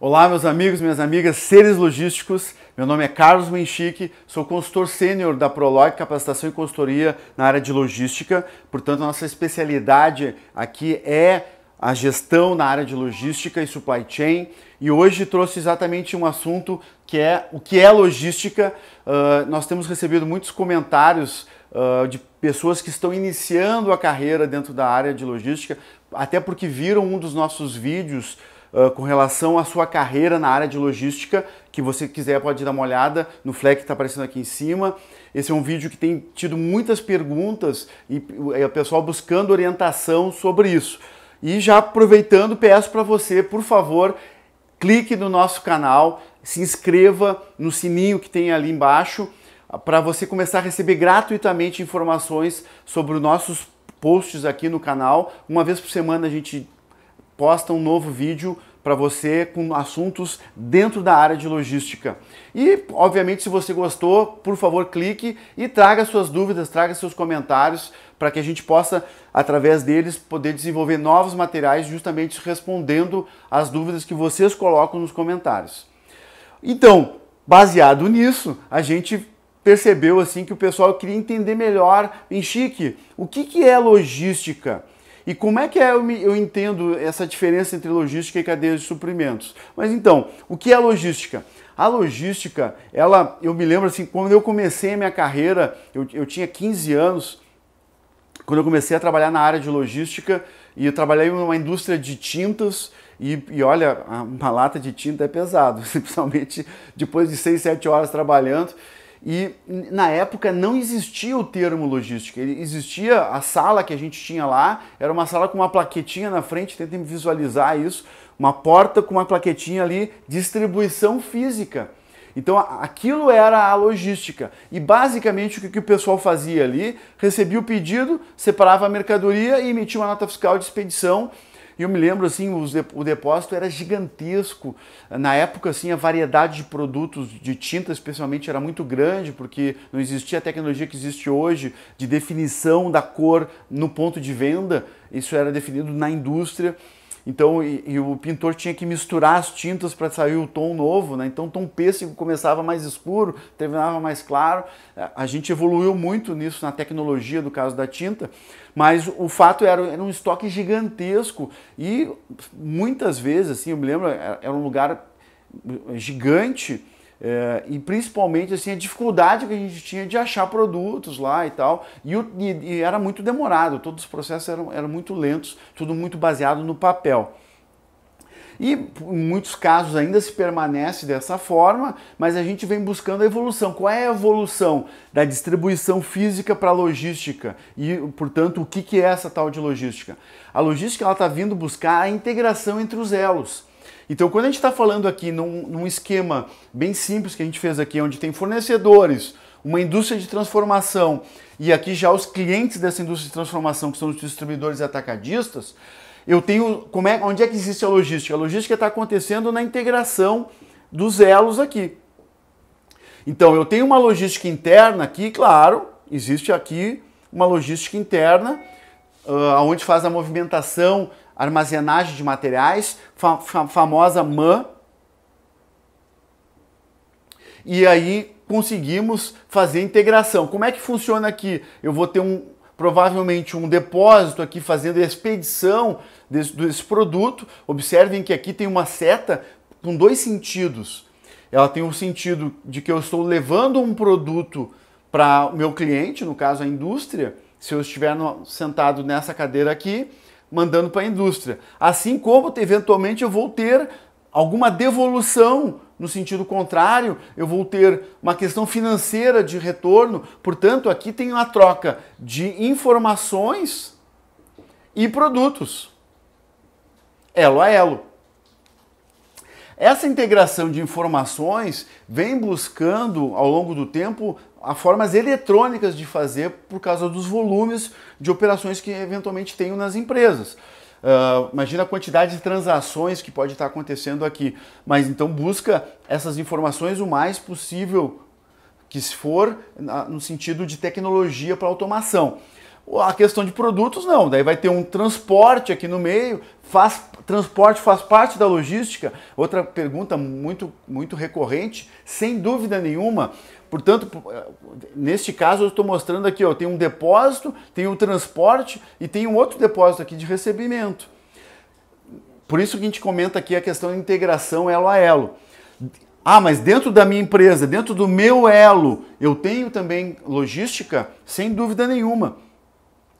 Olá, meus amigos, minhas amigas, seres logísticos. Meu nome é Carlos Menchique, sou consultor sênior da Prolog Capacitação e Consultoria na área de logística. Portanto, nossa especialidade aqui é a gestão na área de logística e supply chain. E hoje trouxe exatamente um assunto que é o que é logística. Uh, nós temos recebido muitos comentários uh, de pessoas que estão iniciando a carreira dentro da área de logística, até porque viram um dos nossos vídeos uh, com relação à sua carreira na área de logística, que você quiser pode dar uma olhada no FLEC que está aparecendo aqui em cima. Esse é um vídeo que tem tido muitas perguntas e o pessoal buscando orientação sobre isso. E já aproveitando, peço para você, por favor, clique no nosso canal, se inscreva no sininho que tem ali embaixo para você começar a receber gratuitamente informações sobre os nossos posts aqui no canal. Uma vez por semana a gente posta um novo vídeo para você com assuntos dentro da área de logística. E, obviamente, se você gostou, por favor, clique e traga suas dúvidas, traga seus comentários para que a gente possa, através deles, poder desenvolver novos materiais justamente respondendo às dúvidas que vocês colocam nos comentários. Então, baseado nisso, a gente percebeu assim que o pessoal queria entender melhor em chique o que, que é logística. E como é que é, eu, me, eu entendo essa diferença entre logística e cadeia de suprimentos? Mas então, o que é logística? A logística, ela, eu me lembro assim, quando eu comecei a minha carreira, eu, eu tinha 15 anos, quando eu comecei a trabalhar na área de logística, e eu trabalhei numa indústria de tintas, e, e olha, uma lata de tinta é pesado, principalmente depois de 6, 7 horas trabalhando. E na época não existia o termo logística, existia a sala que a gente tinha lá, era uma sala com uma plaquetinha na frente, tentem visualizar isso, uma porta com uma plaquetinha ali, distribuição física. Então aquilo era a logística. E basicamente o que o pessoal fazia ali? Recebia o pedido, separava a mercadoria e emitia uma nota fiscal de expedição e eu me lembro assim, o depósito era gigantesco. Na época, assim, a variedade de produtos de tinta, especialmente, era muito grande, porque não existia a tecnologia que existe hoje de definição da cor no ponto de venda. Isso era definido na indústria. Então, e, e, o pintor tinha que misturar as tintas para sair o tom novo, né? Então, o tom pêssego começava mais escuro, terminava mais claro. É, a gente evoluiu muito nisso na tecnologia do caso da tinta, mas o fato era, era um estoque gigantesco e muitas vezes, assim, eu me lembro, é, era um lugar gigante é, e principalmente assim a dificuldade que a gente tinha de achar produtos lá e tal e, e, e era muito demorado todos os processos eram, eram muito lentos tudo muito baseado no papel e em muitos casos ainda se permanece dessa forma, mas a gente vem buscando a evolução. Qual é a evolução da distribuição física para a logística? E, portanto, o que é essa tal de logística? A logística está vindo buscar a integração entre os elos. Então, quando a gente está falando aqui num, num, esquema bem simples que a gente fez aqui, onde tem fornecedores, uma indústria de transformação e aqui já os clientes dessa indústria de transformação, que são os distribuidores e atacadistas, eu tenho. Como é, onde é que existe a logística? A logística está acontecendo na integração dos elos aqui. Então, eu tenho uma logística interna aqui, claro, existe aqui uma logística interna, uh, onde faz a movimentação armazenagem de materiais, fa famosa MAN. E aí conseguimos fazer integração. Como é que funciona aqui? Eu vou ter um provavelmente um depósito aqui fazendo expedição desse, desse produto. Observem que aqui tem uma seta com dois sentidos. Ela tem o um sentido de que eu estou levando um produto para o meu cliente, no caso a indústria, se eu estiver no, sentado nessa cadeira aqui, mandando para a indústria. Assim como, eventualmente, eu vou ter alguma devolução no sentido contrário, eu vou ter uma questão financeira de retorno. Portanto, aqui tem uma troca de informações e produtos, elo a elo. Essa integração de informações vem buscando, ao longo do tempo, a formas eletrônicas de fazer por causa dos volumes de operações que eventualmente tenho nas empresas. Uh, imagina a quantidade de transações que pode estar acontecendo aqui. Mas então busca essas informações o mais possível que se for no sentido de tecnologia para automação. A questão de produtos não, daí vai ter um transporte aqui no meio, faz transporte faz parte da logística. Outra pergunta muito muito recorrente, sem dúvida nenhuma, Portanto, eh, neste caso eu estou mostrando aqui, ó, tem um depósito, tem um transporte e tem um outro depósito aqui de recebimento. Por isso que a gente comenta aqui a questão da integração elo a elo. Ah, mas dentro da minha empresa, dentro do meu elo, eu tenho também logística? Sem dúvida nenhuma.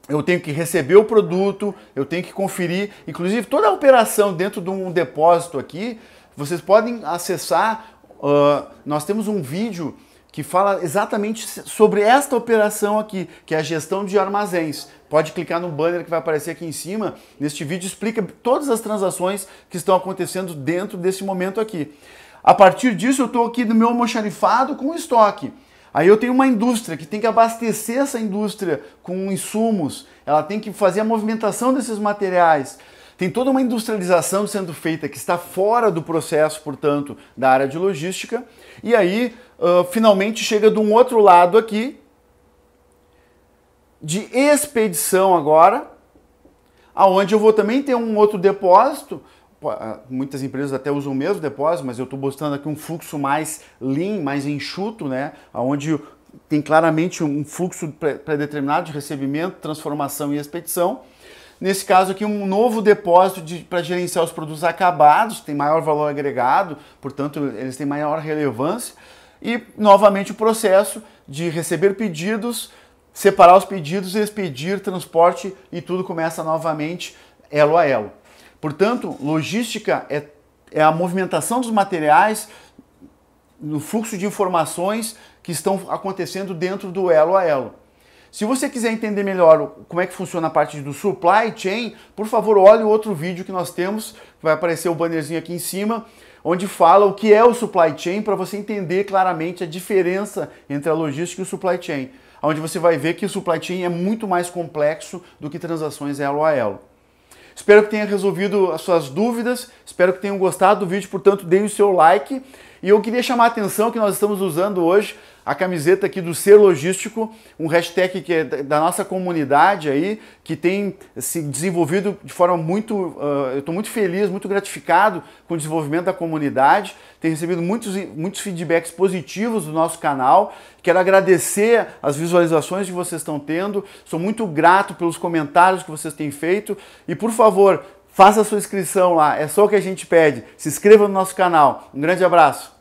Eu tenho que receber o produto, eu tenho que conferir, inclusive toda a operação dentro de um depósito aqui, vocês podem acessar. Uh, nós temos um vídeo que fala exatamente sobre esta operação aqui, que é a gestão de armazéns. Pode clicar no banner que vai aparecer aqui em cima. Neste vídeo explica todas as transações que estão acontecendo dentro desse momento aqui. A partir disso, eu estou aqui no meu almoxarifado com estoque. Aí eu tenho uma indústria que tem que abastecer essa indústria com insumos, ela tem que fazer a movimentação desses materiais. Tem toda uma industrialização sendo feita que está fora do processo, portanto, da área de logística. E aí, uh, finalmente, chega de um outro lado aqui, de expedição agora, aonde eu vou também ter um outro depósito. Ah, muitas empresas até usam o mesmo depósito, mas eu estou mostrando aqui um fluxo mais lean, mais enxuto, né? Onde tem claramente um fluxo pré-determinado de recebimento, transformação e expedição. Nesse caso aqui, um novo depósito de, para gerenciar os produtos acabados, tem maior valor agregado, portanto, eles têm maior relevância. E, novamente, o processo de receber pedidos, separar os pedidos, expedir, transporte e tudo começa novamente elo a elo. Portanto, logística é, é a movimentação dos materiais no fluxo de informações que estão acontecendo dentro do elo a elo. Se você quiser entender melhor como é que funciona a parte do supply chain, por favor, olhe o outro vídeo que nós temos, vai aparecer o bannerzinho aqui em cima, onde fala o que é o supply chain para você entender claramente a diferença entre a logística e o supply chain, onde você vai ver que o supply chain é muito mais complexo do que transações elo a elo. Espero que tenha resolvido as suas dúvidas, espero que tenham gostado do vídeo, portanto, deem o seu like. E eu queria chamar a atenção que nós estamos usando hoje a camiseta aqui do Ser Logístico, um hashtag que é da nossa comunidade aí, que tem se desenvolvido de forma muito. Uh, eu estou muito feliz, muito gratificado com o desenvolvimento da comunidade, tem recebido muitos, muitos feedbacks positivos do nosso canal. Quero agradecer as visualizações que vocês estão tendo, sou muito grato pelos comentários que vocês têm feito e, por favor, faça a sua inscrição lá, é só o que a gente pede. Se inscreva no nosso canal. Um grande abraço!